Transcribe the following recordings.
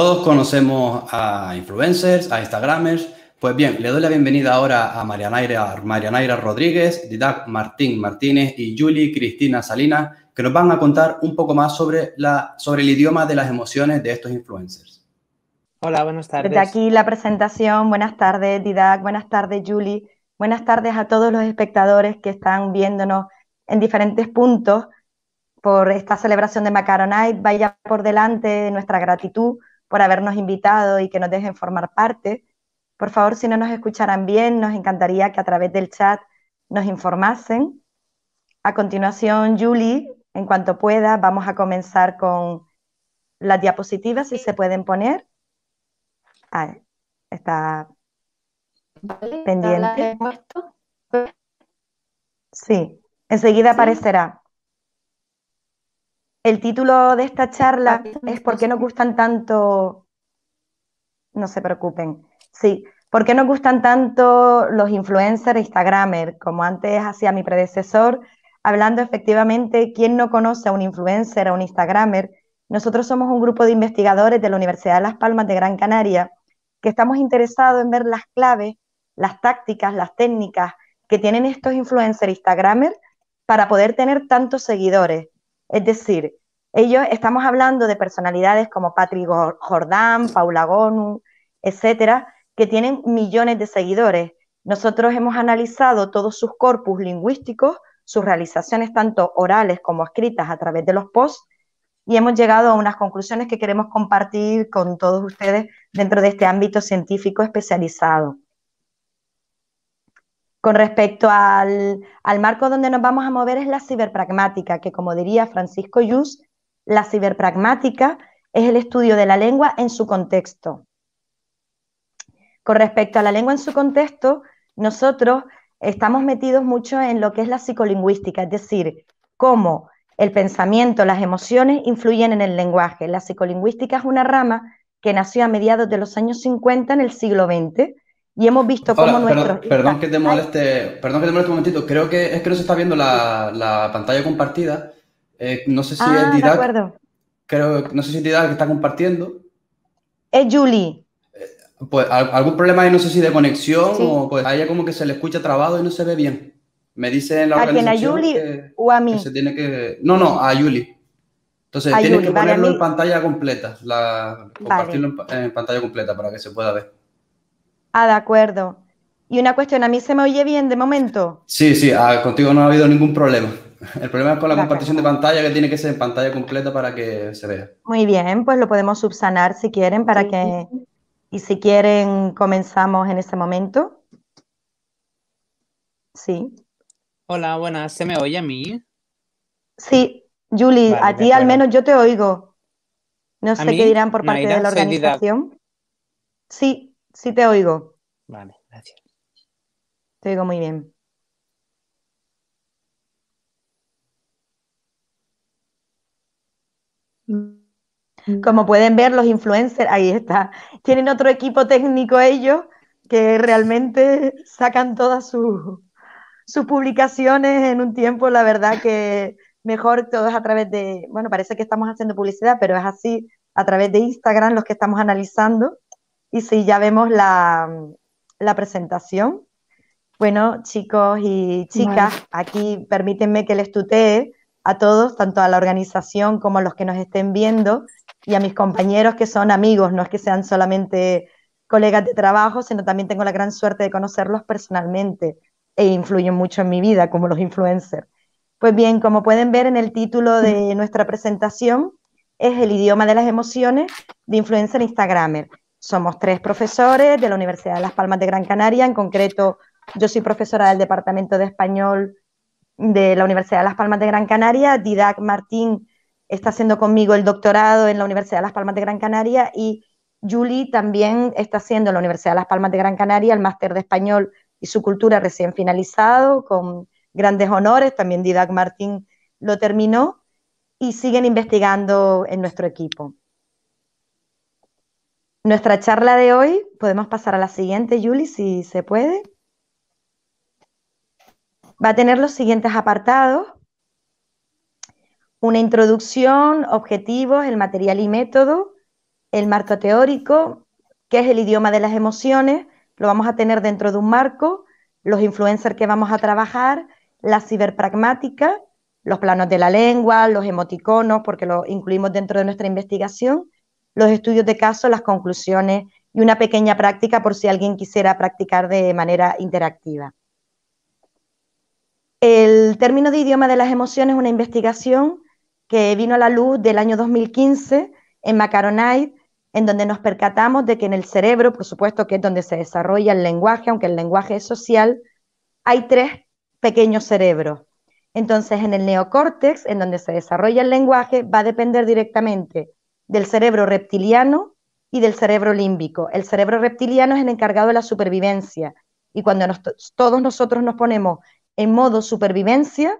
Todos conocemos a influencers, a Instagramers. Pues bien, le doy la bienvenida ahora a Marianaira, Rodríguez, Didac Martín Martínez y Julie Cristina Salinas, que nos van a contar un poco más sobre, la, sobre el idioma de las emociones de estos influencers. Hola, buenas tardes. Desde aquí la presentación. Buenas tardes, Didac. Buenas tardes, Julie. Buenas tardes a todos los espectadores que están viéndonos en diferentes puntos por esta celebración de Macaronite. Vaya por delante nuestra gratitud por habernos invitado y que nos dejen formar parte. Por favor, si no nos escucharan bien, nos encantaría que a través del chat nos informasen. A continuación, Julie, en cuanto pueda, vamos a comenzar con las diapositivas, si se pueden poner. Ah, está pendiente. Sí, enseguida aparecerá. El título de esta charla es ¿Por qué nos gustan tanto? No se preocupen. Sí, ¿por gustan tanto los influencers e Instagramer, Como antes hacía mi predecesor, hablando efectivamente, ¿quién no conoce a un influencer, a un Instagramer? Nosotros somos un grupo de investigadores de la Universidad de Las Palmas de Gran Canaria que estamos interesados en ver las claves, las tácticas, las técnicas que tienen estos influencers e Instagramer, para poder tener tantos seguidores es decir, ellos estamos hablando de personalidades como Patrick Jordán, Paula Gonu, etcétera, que tienen millones de seguidores. Nosotros hemos analizado todos sus corpus lingüísticos, sus realizaciones tanto orales como escritas a través de los posts y hemos llegado a unas conclusiones que queremos compartir con todos ustedes dentro de este ámbito científico especializado. Con respecto al, marco donde nos vamos a mover es la ciberpragmática, que como diría Francisco Yus, la ciberpragmática es el estudio de la lengua en su contexto. Con respecto a la lengua en su contexto, nosotros estamos metidos mucho en lo que es la psicolingüística, es decir, cómo el pensamiento, las emociones influyen en el lenguaje. La psicolingüística es una rama que nació a mediados de los años 50 en el siglo XX y hemos visto cómo nuestros... Perdón, que te moleste, perdón que te moleste un momentito. Creo que es que no se está viendo la, pantalla compartida. Eh, no sé si es ah, Didac. De creo, no sé si es Didac que está compartiendo. Es Julie. Eh, pues algún problema ahí, no sé si de conexión o pues a ella como que se le escucha trabado y no se ve bien. Me dice en la ¿A a Julie o a mí? se tiene que... No, no, a Julie. Entonces, tiene que ponerlo en pantalla completa, la, compartirlo en pantalla completa para que se pueda ver. Ah, de acuerdo. Y una cuestión, ¿a mí se me oye bien de momento? Sí, sí, ah, contigo no ha habido ningún problema. El problema es con la compartición de pantalla, que tiene que ser en pantalla completa para que se vea. Muy bien, pues lo podemos subsanar si quieren para que... Y si quieren, comenzamos en ese momento. Sí. Hola, buenas. ¿Se me oye a mí? Sí, Julie, a ti al menos yo te oigo. No sé qué dirán por parte de la organización. Sí, Sí te oigo. Vale, gracias. Te oigo muy bien. Como pueden ver, los influencers, ahí está, tienen otro equipo técnico ellos que realmente sacan todas sus, sus publicaciones en un tiempo, la verdad que mejor todo a través de, bueno, parece que estamos haciendo publicidad, pero es así, a través de Instagram los que estamos analizando y si ya vemos la, presentación, bueno, chicos y chicas, aquí permítanme que les tutee a todos, tanto a la organización como a los que nos estén viendo y a mis compañeros que son amigos, no es que sean solamente colegas de trabajo, sino también tengo la gran suerte de conocerlos personalmente e influyen mucho en mi vida como los influencers. Pues bien, como pueden ver en el título de nuestra presentación, es el idioma de las emociones de influencer e Instagramer. Somos tres profesores de la Universidad de Las Palmas de Gran Canaria, en concreto yo soy profesora del Departamento de Español de la Universidad de Las Palmas de Gran Canaria, Didac Martín está haciendo conmigo el doctorado en la Universidad de Las Palmas de Gran Canaria y Julie también está haciendo en la Universidad de Las Palmas de Gran Canaria el máster de español y su cultura recién finalizado, con grandes honores. También Didac Martín lo terminó y siguen investigando en nuestro equipo nuestra charla de hoy, podemos pasar a la siguiente, Julie, si se puede. Va a tener los siguientes apartados. Una introducción, objetivos, el material y método, el marco teórico, qué es el idioma de las emociones, lo vamos a tener dentro de un marco, los influencers que vamos a trabajar, la ciberpragmática, los planos de la lengua, los emoticonos, porque lo incluimos dentro de nuestra investigación, los estudios de caso, las conclusiones y una pequeña práctica por si alguien quisiera practicar de manera interactiva. El término de idioma de las emociones es una investigación que vino a la luz del año 2015 en Macaronide, en donde nos percatamos de que en el cerebro, por supuesto que es donde se desarrolla el lenguaje, aunque el lenguaje es social, hay tres pequeños cerebros. Entonces, en el neocórtex, en donde se desarrolla el lenguaje, va a depender directamente del cerebro reptiliano y del cerebro límbico. El cerebro reptiliano es el encargado de la supervivencia y cuando todos nosotros nos ponemos en modo supervivencia,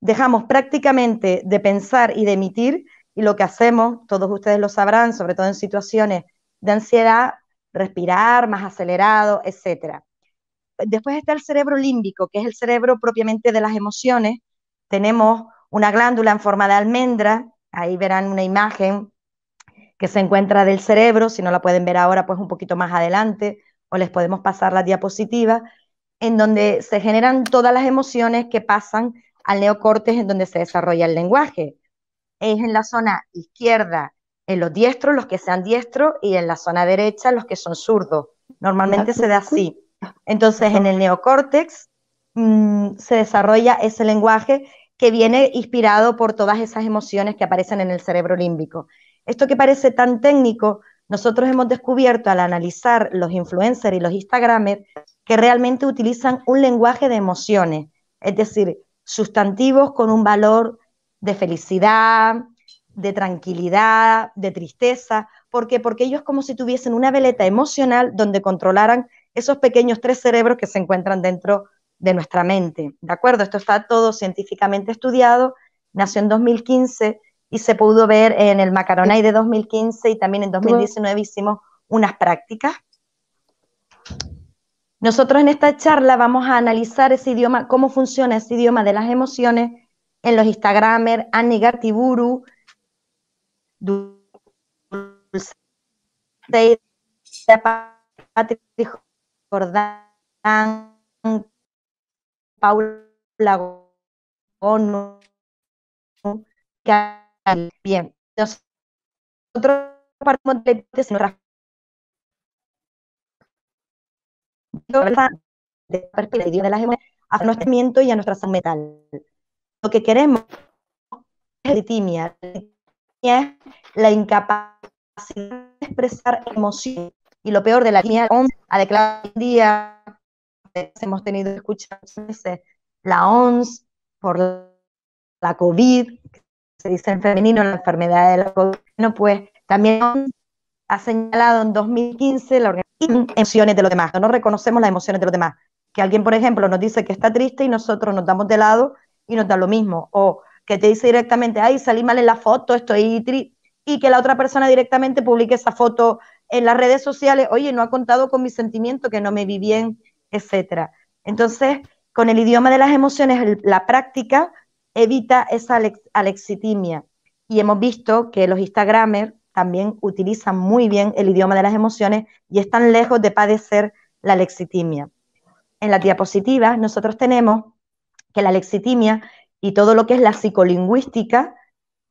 dejamos prácticamente de pensar y de emitir y lo que hacemos, todos ustedes lo sabrán, sobre todo en situaciones de ansiedad, respirar más acelerado, etc. Después está el cerebro límbico, que es el cerebro propiamente de las emociones. Tenemos una glándula en forma de almendra, ahí verán una imagen que se encuentra del cerebro, si no la pueden ver ahora, pues un poquito más adelante, o les podemos pasar la diapositiva, en donde se generan todas las emociones que pasan al neocórtex en donde se desarrolla el lenguaje. Es en la zona izquierda, en los diestros, los que sean diestros, y en la zona derecha, los que son zurdos. Normalmente se da así. Entonces, en el neocórtex mm, se desarrolla ese lenguaje que viene inspirado por todas esas emociones que aparecen en el cerebro límbico. Esto que parece tan técnico, nosotros hemos descubierto al analizar los influencers y los Instagramers que realmente utilizan un lenguaje de emociones, es decir, sustantivos con un valor de felicidad, de tranquilidad, de tristeza. ¿Por Porque ellos como si tuviesen una veleta emocional donde controlaran esos pequeños tres cerebros que se encuentran dentro de nuestra mente. ¿De acuerdo? Esto está todo científicamente estudiado, nació en 2015 y se pudo ver en el Macaronay de 2015 y también en 2019 hicimos unas prácticas. Nosotros en esta charla vamos a analizar ese idioma, cómo funciona ese idioma de las emociones en los Instagramers, Annie Gartiburu, Dulce, Jordán, Paula que Bien, nosotros partimos de de perspectiva de las emociones a nuestro miento y a nuestra salud mental. Lo que queremos es la incapacidad de expresar emoción. Y lo peor de la litimia, a declarar día, hemos tenido escuchar la ONS por la COVID, se dice en femenino, la enfermedad del no pues también ha señalado en 2015 la organización emociones de los demás. No reconocemos las emociones de los demás. Que alguien, por ejemplo, nos dice que está triste y nosotros nos damos de lado y nos da lo mismo. O que te dice directamente, ay, salí mal en la foto, estoy triste. Y que la otra persona directamente publique esa foto en las redes sociales, oye, no ha contado con mi sentimiento, que no me vi bien, etc. Entonces, con el idioma de las emociones, la práctica evita esa alexitimia. Y hemos visto que los Instagramers también utilizan muy bien el idioma de las emociones y están lejos de padecer la alexitimia. En las diapositivas nosotros tenemos que la alexitimia y todo lo que es la psicolingüística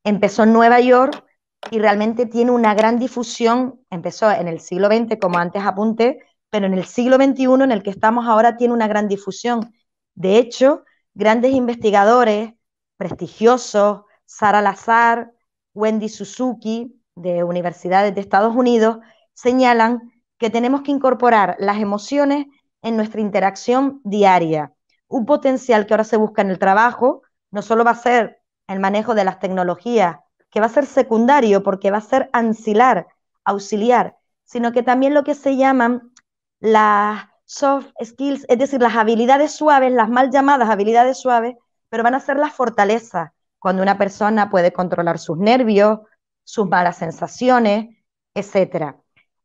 empezó en Nueva York y realmente tiene una gran difusión, empezó en el siglo XX, como antes apunté, pero en el siglo XXI en el que estamos ahora tiene una gran difusión. De hecho, grandes investigadores, prestigiosos, Sara Lazar, Wendy Suzuki, de universidades de Estados Unidos, señalan que tenemos que incorporar las emociones en nuestra interacción diaria. Un potencial que ahora se busca en el trabajo no solo va a ser el manejo de las tecnologías, que va a ser secundario porque va a ser ancilar, auxiliar, sino que también lo que se llaman las soft skills, es decir, las habilidades suaves, las mal llamadas habilidades suaves, pero van a ser la fortaleza cuando una persona puede controlar sus nervios, sus malas sensaciones, etc.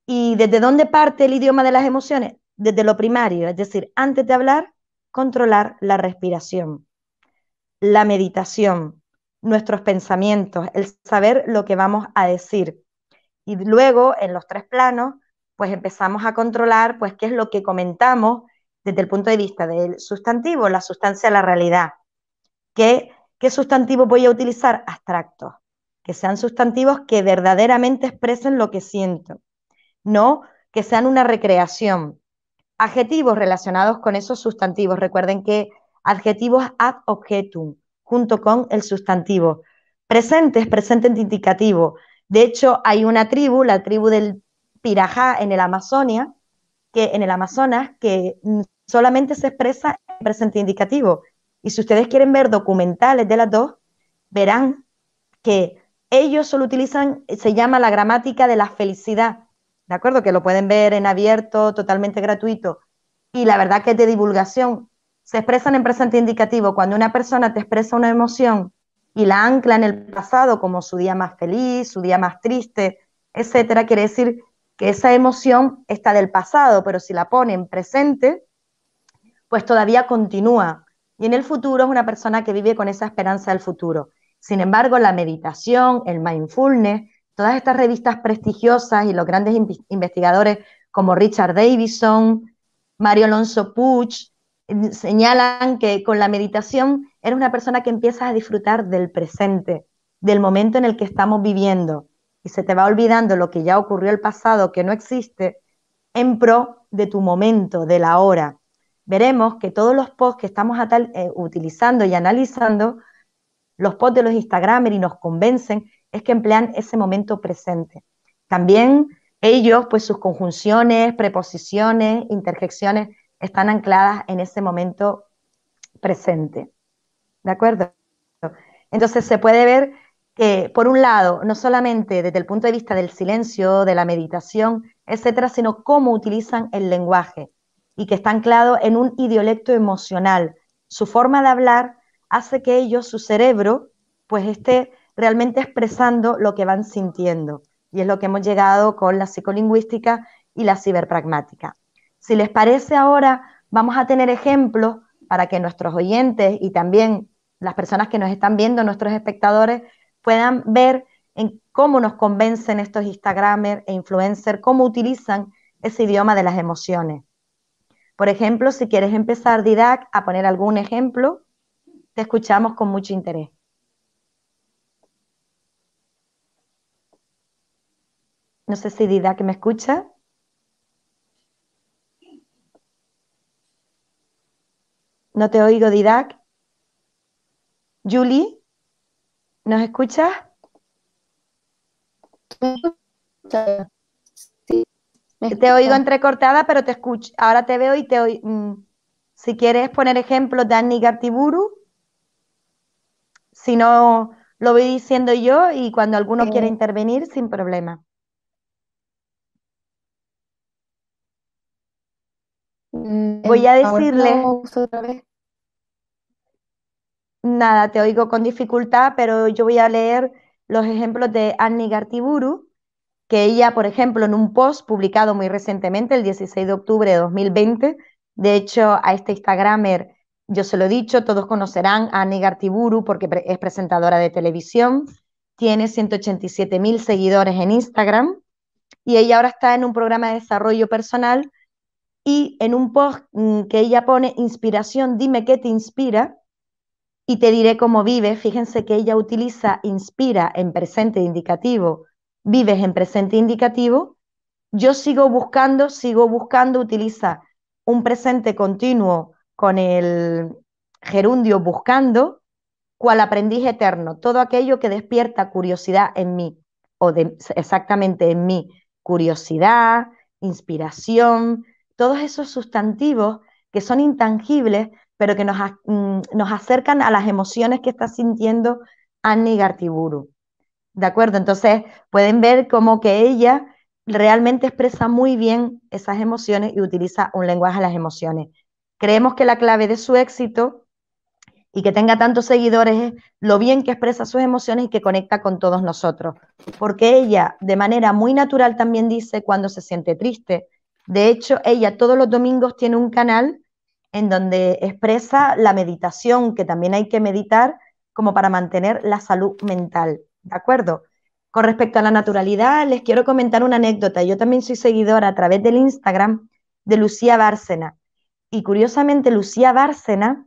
¿Y desde dónde parte el idioma de las emociones? Desde lo primario, es decir, antes de hablar, controlar la respiración, la meditación, nuestros pensamientos, el saber lo que vamos a decir. Y luego, en los tres planos, pues empezamos a controlar, pues, qué es lo que comentamos desde el punto de vista del sustantivo, la sustancia, la realidad. ¿Qué, sustantivo voy a utilizar? Abstractos, que sean sustantivos que verdaderamente expresen lo que siento, no que sean una recreación. Adjetivos relacionados con esos sustantivos. Recuerden que adjetivos ad objetum, junto con el sustantivo. Presente es presente indicativo. De hecho, hay una tribu, la tribu del Pirajá en el Amazonia, que en el Amazonas, que mm, solamente se expresa en presente indicativo. Y si ustedes quieren ver documentales de las dos, verán que ellos solo utilizan, se llama la gramática de la felicidad, ¿de acuerdo? Que lo pueden ver en abierto, totalmente gratuito. Y la verdad que es de divulgación. Se expresan en presente indicativo. Cuando una persona te expresa una emoción y la ancla en el pasado como su día más feliz, su día más triste, etcétera, quiere decir que esa emoción está del pasado, pero si la pone en presente, pues todavía continúa y en el futuro es una persona que vive con esa esperanza del futuro. Sin embargo, la meditación, el mindfulness, todas estas revistas prestigiosas y los grandes investigadores como Richard Davison, Mario Alonso Puch, señalan que con la meditación eres una persona que empiezas a disfrutar del presente, del momento en el que estamos viviendo, y se te va olvidando lo que ya ocurrió el pasado, que no existe, en pro de tu momento, de la hora veremos que todos los posts que estamos eh, utilizando y analizando, los posts de los Instagramers y nos convencen, es que emplean ese momento presente. También ellos, pues sus conjunciones, preposiciones, interjecciones, están ancladas en ese momento presente. ¿De acuerdo? Entonces se puede ver que, por un lado, no solamente desde el punto de vista del silencio, de la meditación, etcétera, sino cómo utilizan el lenguaje y que está anclado en un idiolecto emocional. Su forma de hablar hace que ellos, su cerebro, pues esté realmente expresando lo que van sintiendo. Y es lo que hemos llegado con la psicolingüística y la ciberpragmática. Si les parece ahora, vamos a tener ejemplos para que nuestros oyentes y también las personas que nos están viendo, nuestros espectadores, puedan ver en cómo nos convencen estos Instagramers e influencers, cómo utilizan ese idioma de las emociones. Por ejemplo, si quieres empezar, Didac, a poner algún ejemplo, te escuchamos con mucho interés. No sé si Didac me escucha. No te oigo, Didac. Julie, ¿nos escuchas? Te, oigo entrecortada, pero te escucho. Ahora te veo y te oigo. Mm. Si quieres poner ejemplos de Annie Gartiburu, si no, lo voy diciendo yo y cuando alguno eh. quiera intervenir, sin problema. Mm, voy a decirle. Nada, te oigo con dificultad, pero yo voy a leer los ejemplos de Annie Gartiburu que ella, por ejemplo, en un post publicado muy recientemente, el 16 de octubre de 2020, de hecho, a este Instagramer, yo se lo he dicho, todos conocerán a Negar Tiburu porque es presentadora de televisión, tiene 187 mil seguidores en Instagram y ella ahora está en un programa de desarrollo personal y en un post mm, que ella pone inspiración, dime qué te inspira y te diré cómo vive. Fíjense que ella utiliza inspira en presente indicativo vives en presente indicativo, yo sigo buscando, sigo buscando, utiliza un presente continuo con el gerundio buscando, cual aprendiz eterno, todo aquello que despierta curiosidad en mí, o exactamente en mí, curiosidad, inspiración, todos esos sustantivos que son intangibles, pero que nos, mm, nos acercan a las emociones que está sintiendo Annie Gartiburu. ¿De acuerdo? Entonces pueden ver como que ella realmente expresa muy bien esas emociones y utiliza un lenguaje a las emociones. Creemos que la clave de su éxito y que tenga tantos seguidores es lo bien que expresa sus emociones y que conecta con todos nosotros. Porque ella de manera muy natural también dice cuando se siente triste. De hecho, ella todos los domingos tiene un canal en donde expresa la meditación, que también hay que meditar como para mantener la salud mental. ¿de acuerdo? Con respecto a la naturalidad, les quiero comentar una anécdota. Yo también soy seguidora a través del Instagram de Lucía Bárcena. Y curiosamente, Lucía Bárcena,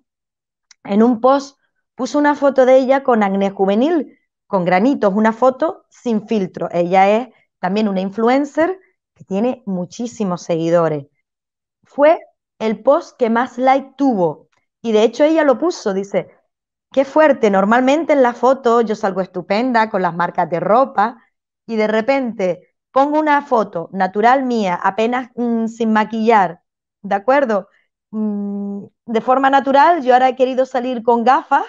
en un post, puso una foto de ella con acné juvenil, con granitos, una foto sin filtro. Ella es también una influencer que tiene muchísimos seguidores. Fue el post que más like tuvo. Y de hecho ella lo puso, dice, qué fuerte, normalmente en la foto yo salgo estupenda con las marcas de ropa y de repente pongo una foto natural mía, apenas mm, sin maquillar, ¿de acuerdo? Mm, de forma natural, yo ahora he querido salir con gafas,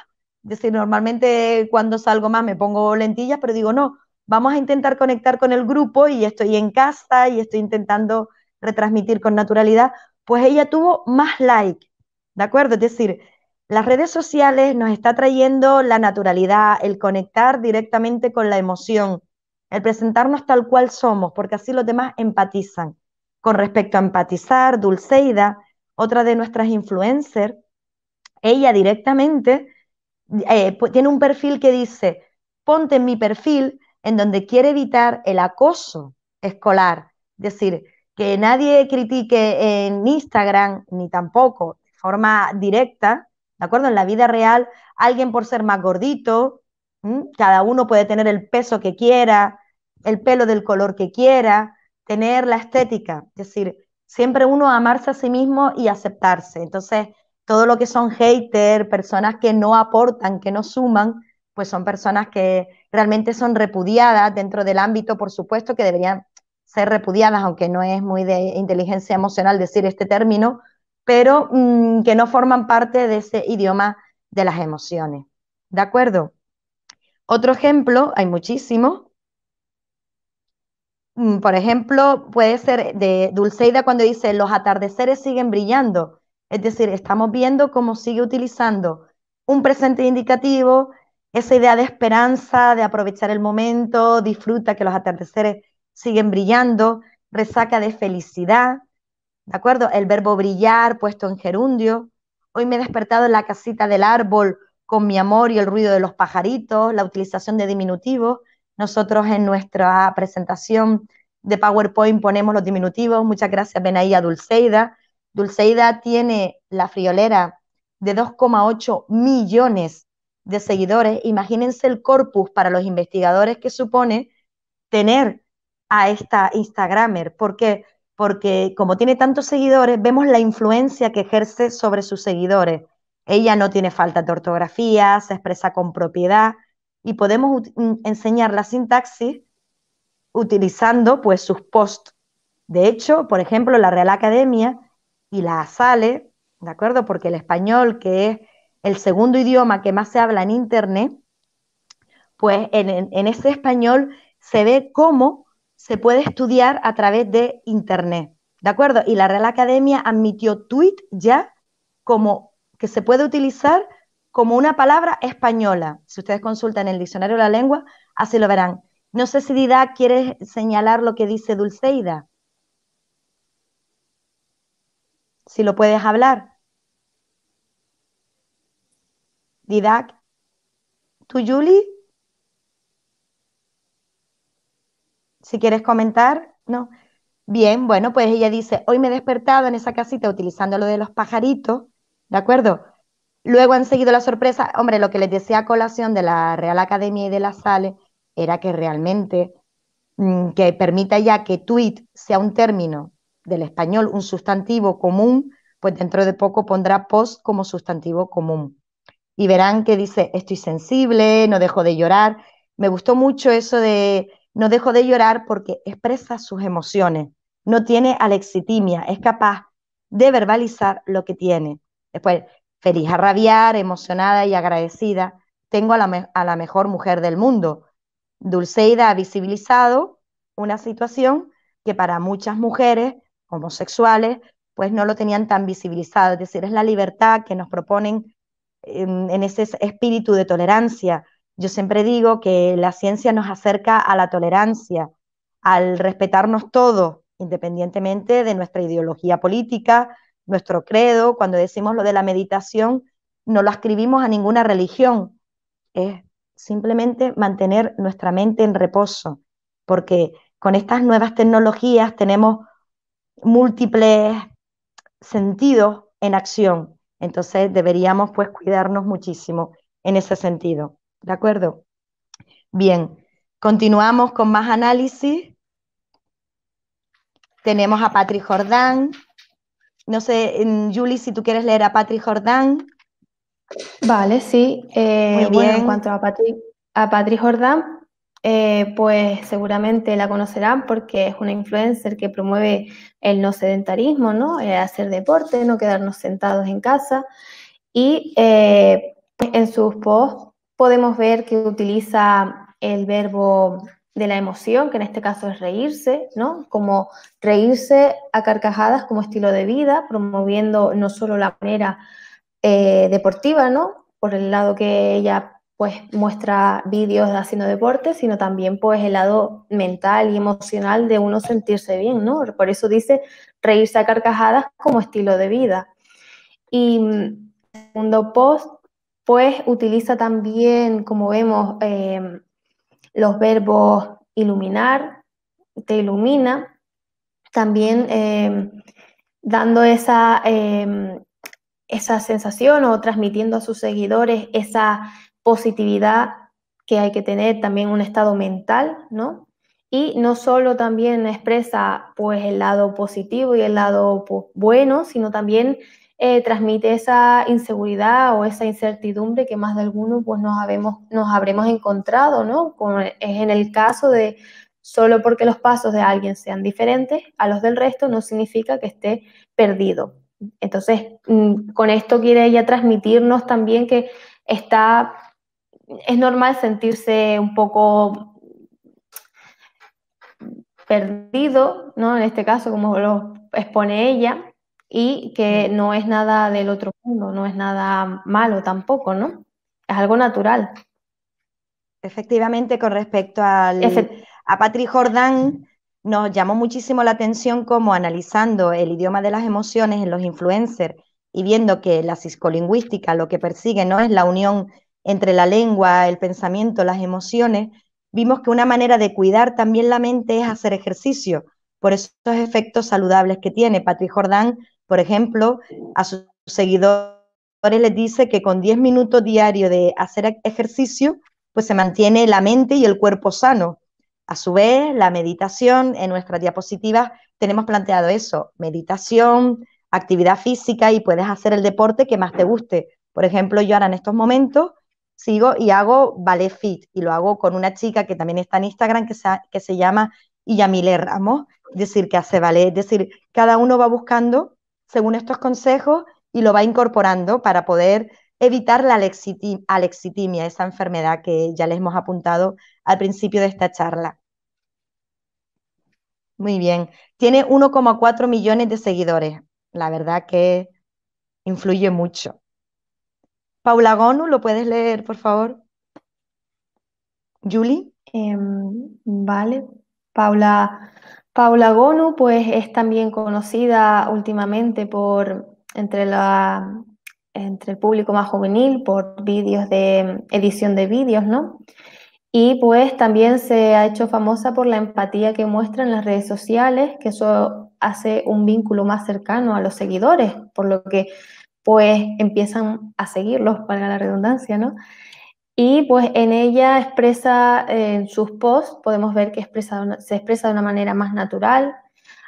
es decir, normalmente cuando salgo más me pongo lentillas, pero digo, no, vamos a intentar conectar con el grupo y estoy en casa y estoy intentando retransmitir con naturalidad, pues ella tuvo más like, ¿de acuerdo? Es decir, las redes sociales nos está trayendo la naturalidad, el conectar directamente con la emoción, el presentarnos tal cual somos, porque así los demás empatizan. Con respecto a empatizar, Dulceida, otra de nuestras influencers, ella directamente eh, tiene un perfil que dice, ponte en mi perfil en donde quiere evitar el acoso escolar, es decir, que nadie critique en Instagram, ni tampoco de forma directa, ¿de acuerdo? En la vida real, alguien por ser más gordito, cada uno puede tener el peso que quiera, el pelo del color que quiera, tener la estética, es decir, siempre uno amarse a sí mismo y aceptarse. Entonces, todo lo que son haters, personas que no aportan, que no suman, pues son personas que realmente son repudiadas dentro del ámbito, por supuesto, que deberían ser repudiadas, aunque no es muy de inteligencia emocional decir este término, pero mm, que no forman parte de ese idioma de las emociones. ¿De acuerdo? Otro ejemplo, hay muchísimos. Mm, por ejemplo, puede ser de Dulceida cuando dice, los atardeceres siguen brillando. Es decir, estamos viendo cómo sigue utilizando un presente indicativo, esa idea de esperanza, de aprovechar el momento, disfruta que los atardeceres siguen brillando, resaca de felicidad, ¿De acuerdo? El verbo brillar puesto en gerundio. Hoy me he despertado en la casita del árbol con mi amor y el ruido de los pajaritos, la utilización de diminutivos. Nosotros en nuestra presentación de PowerPoint ponemos los diminutivos. Muchas gracias, ven Dulceida. Dulceida tiene la friolera de 2,8 millones de seguidores. Imagínense el corpus para los investigadores que supone tener a esta Instagramer, porque porque como tiene tantos seguidores, vemos la influencia que ejerce sobre sus seguidores. Ella no tiene falta de ortografía, se expresa con propiedad y podemos mm, enseñar la sintaxis utilizando pues sus posts. De hecho, por ejemplo, la Real Academia y la sale, ¿de acuerdo? Porque el español, que es el segundo idioma que más se habla en Internet, pues en, en ese español se ve cómo se puede estudiar a través de Internet, ¿de acuerdo? Y la Real Academia admitió tweet ya como que se puede utilizar como una palabra española. Si ustedes consultan el diccionario de la lengua, así lo verán. No sé si Didac quiere señalar lo que dice Dulceida. Si lo puedes hablar. Didac, ¿tú, Julie? si quieres comentar, ¿no? Bien, bueno, pues ella dice, hoy me he despertado en esa casita utilizando lo de los pajaritos, ¿de acuerdo? Luego han seguido la sorpresa, hombre, lo que les decía a colación de la Real Academia y de la Sale era que realmente mm, que permita ya que tweet sea un término del español, un sustantivo común, pues dentro de poco pondrá post como sustantivo común. Y verán que dice, estoy sensible, no dejo de llorar. Me gustó mucho eso de no dejo de llorar porque expresa sus emociones, no tiene alexitimia, es capaz de verbalizar lo que tiene. Después, feliz a rabiar, emocionada y agradecida, tengo a la, mejor mujer del mundo. Dulceida ha visibilizado una situación que para muchas mujeres homosexuales pues no lo tenían tan visibilizado, es decir, es la libertad que nos proponen en, en ese espíritu de tolerancia, yo siempre digo que la ciencia nos acerca a la tolerancia, al respetarnos todos, independientemente de nuestra ideología política, nuestro credo. Cuando decimos lo de la meditación, no lo escribimos a ninguna religión. Es simplemente mantener nuestra mente en reposo, porque con estas nuevas tecnologías tenemos múltiples sentidos en acción. Entonces deberíamos pues cuidarnos muchísimo en ese sentido. ¿De acuerdo? Bien, continuamos con más análisis. Tenemos a Patrick Jordán. No sé, Julie, si tú quieres leer a Patrick Jordán. Vale, sí. Eh, muy bien, en cuanto a Patrick, a Jordán, eh, pues seguramente la conocerán porque es una influencer que promueve el no sedentarismo, ¿no? Eh, hacer deporte, no quedarnos sentados en casa. Y en sus posts podemos ver que utiliza el verbo de la emoción, que en este caso es reírse, ¿no? Como reírse a carcajadas como estilo de vida, promoviendo no solo la manera eh, deportiva, ¿no? Por el lado que ella pues muestra vídeos haciendo deporte, sino también pues el lado mental y emocional de uno sentirse bien, ¿no? Por eso dice reírse a carcajadas como estilo de vida. Y mm, segundo post pues utiliza también, como vemos, em, los verbos iluminar, te ilumina, también em, dando esa, em, esa sensación o transmitiendo a sus seguidores esa positividad que hay que tener, también un estado mental, ¿no? Y no solo también expresa pues el lado positivo y el lado bueno, sino también eh, transmite esa inseguridad o esa incertidumbre que más de alguno pues, nos, nos habremos encontrado, ¿no? es en el caso de solo porque los pasos de alguien sean diferentes a los del resto no significa que esté perdido. Entonces, mm, con esto quiere ella transmitirnos también que está, es normal sentirse un poco perdido, ¿no? En este caso, como lo expone ella, y que no es nada del otro mundo, no es nada malo tampoco, ¿no? Es algo natural. Efectivamente, con respecto al, a Patrick Jordan, nos llamó muchísimo la atención como analizando el idioma de las emociones en los influencers y viendo que la psicolingüística lo que persigue no es la unión entre la lengua, el pensamiento, las emociones, vimos que una manera de cuidar también la mente es hacer ejercicio, por esos efectos saludables que tiene. Patrick Jordan por ejemplo, a sus seguidores les dice que con 10 minutos diarios de hacer ejercicio, pues se mantiene la mente y el cuerpo sano. A su vez, la meditación, en nuestras diapositivas tenemos planteado eso, meditación, actividad física y puedes hacer el deporte que más te guste. Por ejemplo, yo ahora en estos momentos sigo y hago ballet fit y lo hago con una chica que también está en Instagram que se, que se llama Yamile Ramos, es decir, que hace ballet, es decir, cada uno va buscando según estos consejos y lo va incorporando para poder evitar la alexitimia, esa enfermedad que ya les hemos apuntado al principio de esta charla. Muy bien, tiene 1,4 millones de seguidores, la verdad que influye mucho. Paula Gonu, ¿lo puedes leer, por favor? Julie. Em, vale, Paula Paula Gonu, pues es también conocida últimamente por entre, la, entre el público más juvenil por vídeos de edición de vídeos, ¿no? Y pues también se ha hecho famosa por la empatía que muestra en las redes sociales, que eso hace un vínculo más cercano a los seguidores, por lo que pues empiezan a seguirlos, para la redundancia, ¿no? Y pues en ella expresa, en sus posts, podemos ver que expresa, se expresa de una manera más natural.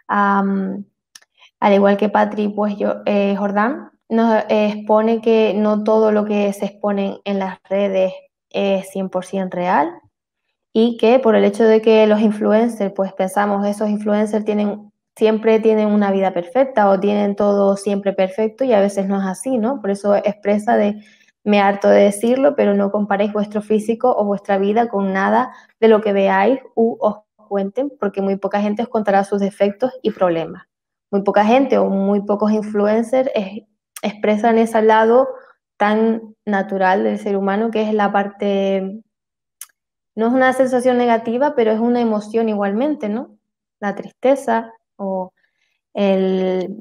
al igual que Patri pues yo, eh, Jordán, nos expone que no todo lo que se expone en las redes es 100% real y que por el hecho de que los influencers, pues pensamos, esos influencers tienen, siempre tienen una vida perfecta o tienen todo siempre perfecto y a veces no es así, ¿no? Por eso expresa de me harto de decirlo, pero no comparéis vuestro físico o vuestra vida con nada de lo que veáis u os cuenten, porque muy poca gente os contará sus defectos y problemas. Muy poca gente o muy pocos influencers expresan ese lado tan natural del ser humano que es la parte, no es una sensación negativa, pero es una emoción igualmente, ¿no? La tristeza o el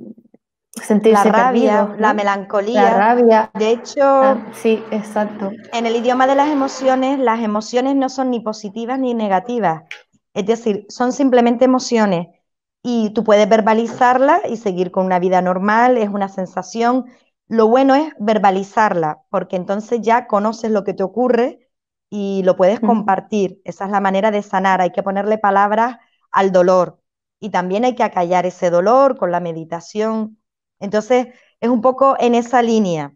la rabia, la melancolía. rabia. De hecho, ah, sí, exacto. En el idioma de las emociones, las emociones no son ni positivas ni negativas. Es decir, son simplemente emociones y tú puedes verbalizarla y seguir con una vida normal, es una sensación. Lo bueno es verbalizarla, porque entonces ya conoces lo que te ocurre y lo puedes compartir. Esa es la manera de sanar. Hay que ponerle palabras al dolor y también hay que acallar ese dolor con la meditación entonces, es un poco en esa línea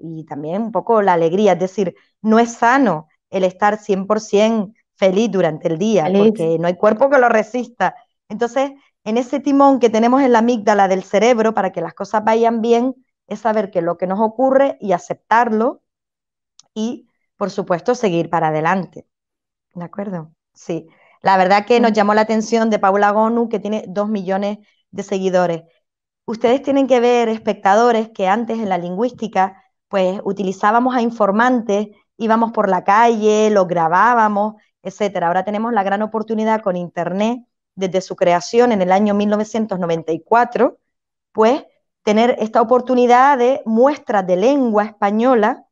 y también un poco la alegría, es decir, no es sano el estar 100% feliz durante el día, porque no hay cuerpo que lo resista. Entonces, en ese timón que tenemos en la amígdala del cerebro para que las cosas vayan bien, es saber que lo que nos ocurre y aceptarlo y, por supuesto, seguir para adelante. ¿De acuerdo? Sí. La verdad que nos mm. llamó la atención de Paula Gonu, que tiene dos millones de seguidores ustedes tienen que ver espectadores que antes en la lingüística, pues utilizábamos a informantes, íbamos por la calle, lo grabábamos, etc. Ahora tenemos la gran oportunidad con Internet, desde su creación en el año 1994, pues tener esta oportunidad de muestras de lengua española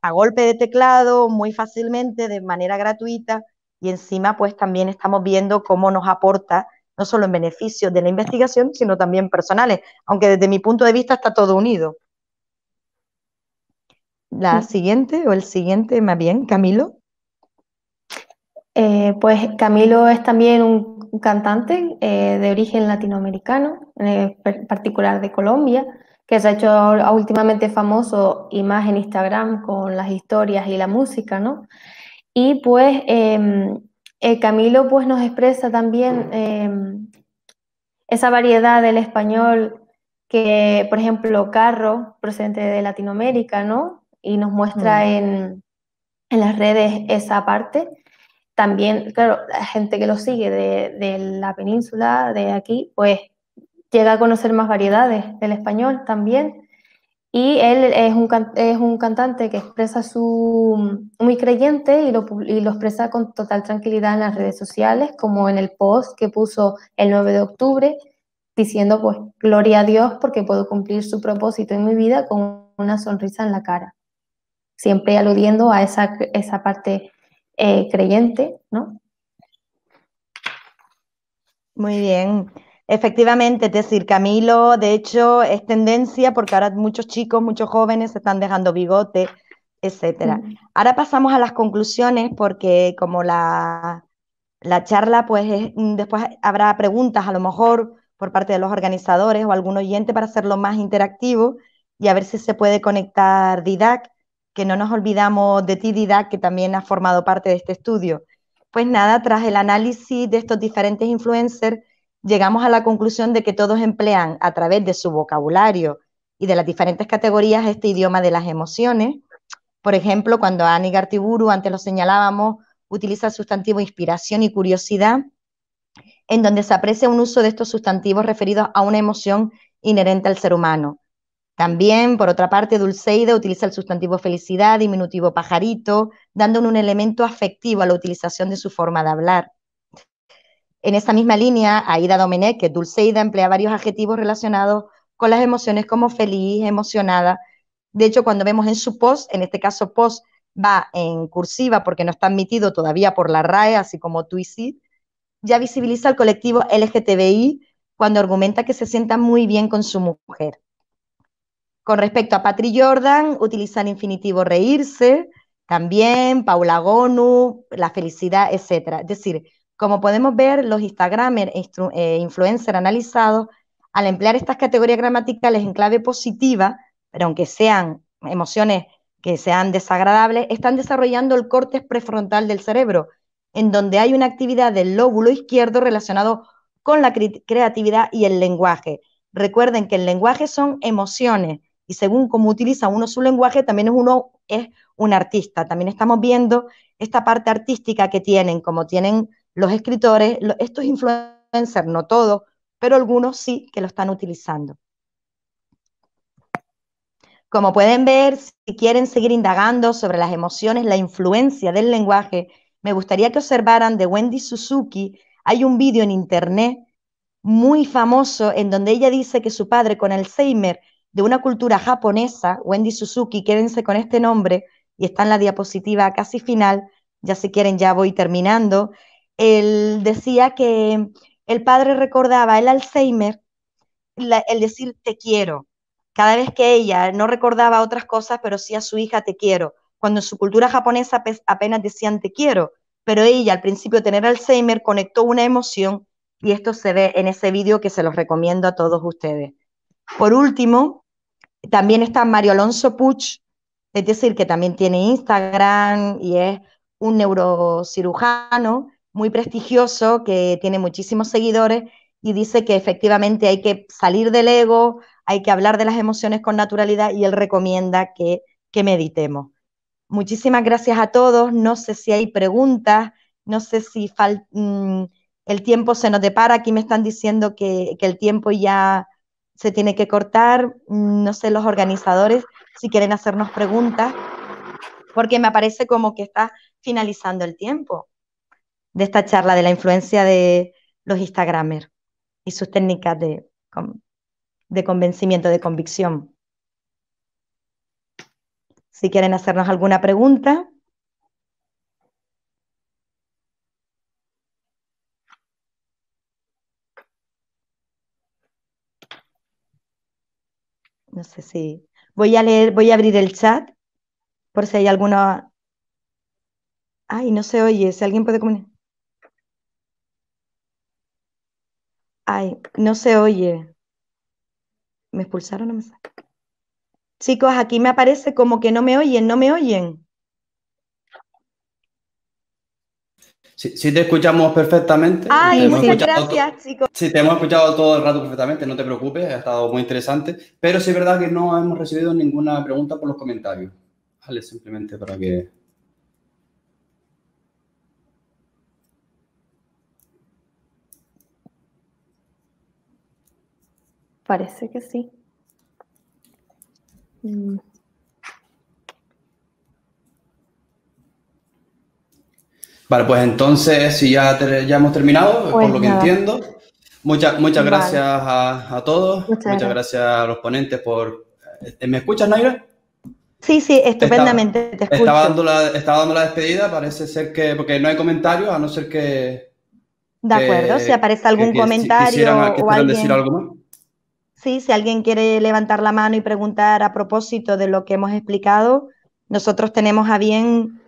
a golpe de teclado, muy fácilmente, de manera gratuita, y encima pues también estamos viendo cómo nos aporta no solo en beneficio de la investigación, sino también personales, aunque desde mi punto de vista está todo unido. La siguiente o el siguiente, más bien, Camilo. Eh, pues Camilo es también un cantante eh, de origen latinoamericano, en particular de Colombia, que se ha hecho últimamente famoso y más en Instagram con las historias y la música, ¿no? Y pues em, eh, Camilo pues nos expresa también em, esa variedad del español que, por ejemplo, Carro, procedente de Latinoamérica, ¿no? Y nos muestra mm. en, en, las redes esa parte. También, claro, la gente que lo sigue de, de la península, de aquí, pues llega a conocer más variedades del español también. Y él es un, es un cantante que expresa su. Mm, muy creyente y lo, expresa con total tranquilidad en las redes sociales, como en el post que puso el 9 de octubre, diciendo: Pues gloria a Dios porque puedo cumplir su propósito en mi vida con una sonrisa en la cara. Siempre aludiendo a esa, esa parte eh, creyente, ¿no? Muy bien. Efectivamente, es decir, Camilo, de hecho, es tendencia porque ahora muchos chicos, muchos jóvenes se están dejando bigote, etc. Mm. Ahora pasamos a las conclusiones porque como la, charla, pues mm, después habrá preguntas a lo mejor por parte de los organizadores o algún oyente para hacerlo más interactivo y a ver si se puede conectar Didac, que no nos olvidamos de ti, Didac, que también has formado parte de este estudio. Pues nada, tras el análisis de estos diferentes influencers, llegamos a la conclusión de que todos emplean a través de su vocabulario y de las diferentes categorías este idioma de las emociones. Por ejemplo, cuando Annie Gartiburu, antes lo señalábamos, utiliza el sustantivo inspiración y curiosidad, en donde se aprecia un uso de estos sustantivos referidos a una emoción inherente al ser humano. También, por otra parte, Dulceida utiliza el sustantivo felicidad, diminutivo pajarito, dándole un elemento afectivo a la utilización de su forma de hablar. En esa misma línea, Aida Domenech, que Dulceida, emplea varios adjetivos relacionados con las emociones como feliz, emocionada. De hecho, cuando vemos en su post, en este caso post va en cursiva porque no está admitido todavía por la RAE, así como tu ya visibiliza al colectivo LGTBI cuando argumenta que se sienta muy bien con su mujer. Con respecto a Patri Jordan, utiliza el infinitivo reírse, también Paula Gonu, la felicidad, etc. Es decir, como podemos ver, los Instagramers e eh, influencers analizados, al emplear estas categorías gramaticales en clave positiva, pero aunque sean emociones que sean desagradables, están desarrollando el córtex prefrontal del cerebro, en donde hay una actividad del lóbulo izquierdo relacionado con la creatividad y el lenguaje. Recuerden que el lenguaje son emociones y según cómo utiliza uno su lenguaje, también uno es un artista. También estamos viendo esta parte artística que tienen, como tienen los escritores, estos influencers, no todos, pero algunos sí que lo están utilizando. Como pueden ver, si quieren seguir indagando sobre las emociones, la influencia del lenguaje, me gustaría que observaran de Wendy Suzuki, hay un vídeo en internet muy famoso en donde ella dice que su padre con Alzheimer de una cultura japonesa, Wendy Suzuki, quédense con este nombre, y está en la diapositiva casi final, ya si quieren ya voy terminando, él decía que el padre recordaba el Alzheimer, el decir te quiero. Cada vez que ella no recordaba otras cosas, pero sí a su hija te quiero. Cuando en su cultura japonesa apenas decían te quiero, pero ella al principio de tener Alzheimer conectó una emoción y esto se ve en ese vídeo que se los recomiendo a todos ustedes. Por último, también está Mario Alonso Puch, es decir, que también tiene Instagram y es un neurocirujano muy prestigioso que tiene muchísimos seguidores y dice que efectivamente hay que salir del ego, hay que hablar de las emociones con naturalidad y él recomienda que, que meditemos. Muchísimas gracias a todos. No sé si hay preguntas, no sé si mm, el tiempo se nos depara. Aquí me están diciendo que, que el tiempo ya se tiene que cortar. Mm, no sé los organizadores si quieren hacernos preguntas, porque me parece como que está finalizando el tiempo de esta charla, de la influencia de los Instagramers y sus técnicas de, convencimiento, de convicción. Si quieren hacernos alguna pregunta. No sé si. Voy a leer, voy a abrir el chat por si hay alguna. Ay, no se oye. Si alguien puede comunicar. Ay, no se oye. ¿Me expulsaron? No me Chicos, aquí me aparece como que no me oyen, no me oyen. Sí, te escuchamos perfectamente. Ay, muchas gracias, chicos. Sí, te hemos escuchado todo el rato perfectamente, no te preocupes, ha estado muy interesante. Pero sí es verdad que no hemos recibido ninguna pregunta por los comentarios. Vale, simplemente para que Parece que sí. Mm. Vale, pues entonces, si ya, ya hemos terminado, por pues lo que entiendo, muchas, muchas gracias a, todos, muchas, gracias. a los ponentes por... Eh, ¿Me escuchas, Naira? Sí, sí, estupendamente, estaba, te escucho. Estaba dando, la, despedida, parece ser que... Porque no hay comentarios, a no ser que... De acuerdo, si aparece algún comentario o alguien... decir algo más. Sí, si alguien quiere levantar la mano y preguntar a propósito de lo que hemos explicado, nosotros tenemos a bien,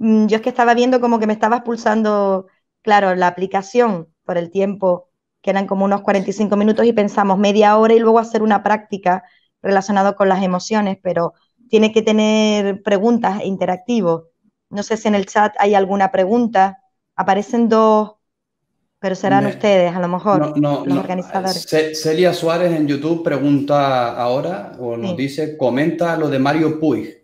mm, yo es que estaba viendo como que me estaba expulsando, claro, la aplicación por el tiempo, que eran como unos 45 minutos y pensamos media hora y luego hacer una práctica relacionada con las emociones, pero tiene que tener preguntas e interactivos. No sé si en el chat hay alguna pregunta. Aparecen dos pero serán ustedes, a lo mejor, los organizadores. Celia Suárez en YouTube pregunta ahora, o nos dice, comenta lo de Mario Puig.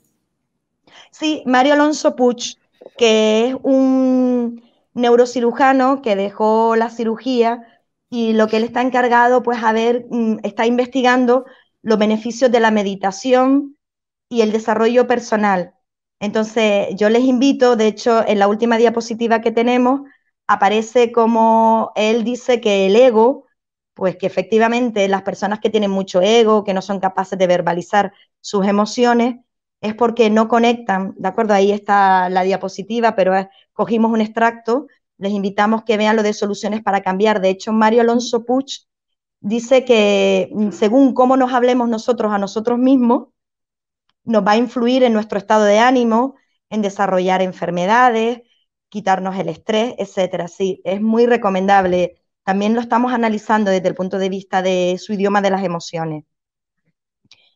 Sí, Mario Alonso Puig, que es un neurocirujano que dejó la cirugía y lo que él está encargado, pues, a ver, mm, está investigando los beneficios de la meditación y el desarrollo personal. Entonces, yo les invito, de hecho, en la última diapositiva que tenemos, aparece como él dice que el ego, pues que efectivamente las personas que tienen mucho ego, que no son capaces de verbalizar sus emociones, es porque no conectan, ¿de acuerdo? Ahí está la diapositiva, pero eh, cogimos un extracto, les invitamos que vean lo de soluciones para cambiar. De hecho, Mario Alonso Puch dice que mm, según cómo nos hablemos nosotros a nosotros mismos, nos va a influir en nuestro estado de ánimo, en desarrollar enfermedades, quitarnos el estrés, etcétera. Sí, es muy recomendable. También lo estamos analizando desde el punto de vista de su idioma de las emociones.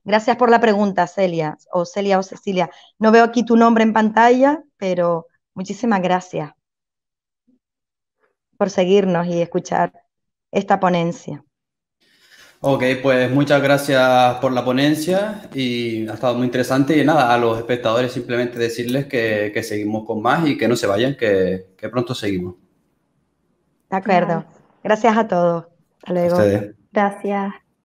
Gracias por la pregunta, Celia, o Celia o Cecilia. No veo aquí tu nombre en pantalla, pero muchísimas gracias por seguirnos y escuchar esta ponencia. Ok, pues muchas gracias por la ponencia y ha estado muy interesante. Y nada, a los espectadores simplemente decirles que, seguimos con más y que no se vayan, que, pronto seguimos. De acuerdo. Gracias a todos. Hasta luego. Gracias.